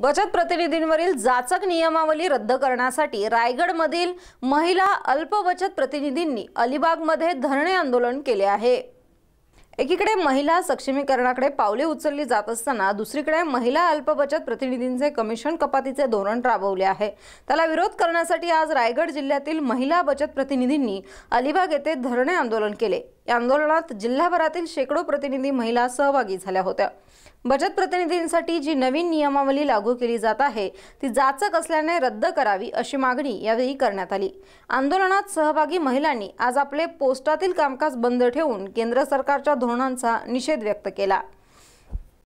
बचत प्रतिनिधींवरील जाचक नियमावली रद्द करण्यासाठी रायगडमधील महिला अल्प बचत प्रतिनिधींनी अलिबागमध्ये धरणे आंदोलन केले आहे एकीकडे महिला सक्षमीकरणाकडे पावले उचलली जात असताना दुसरीकडे महिला अल्प बचत प्रतिनिधींचे कमिशन कपातीचे धोरण राबवले आहे त्याला विरोध करण्यासाठी आज रायगड जिल्ह्यातील महिला बचत प्रतिनिधींनी अलिबाग येथे धरणे आंदोलन केले या आंदोलनात जिल्हाभरातील शेकडो प्रतिनिधी महिला सहभागी झाल्या होत्या बचत प्रतिनिधींसाठी जी नवीन नियमावली लागू केली जात आहे ती जाचक असल्याने रद्द करावी अशी मागणी यावेळी करण्यात आली आंदोलनात सहभागी महिलांनी आज आपले पोस्टातील कामकाज बंद ठेवून केंद्र सरकारच्या धोरणांचा निषेध व्यक्त केला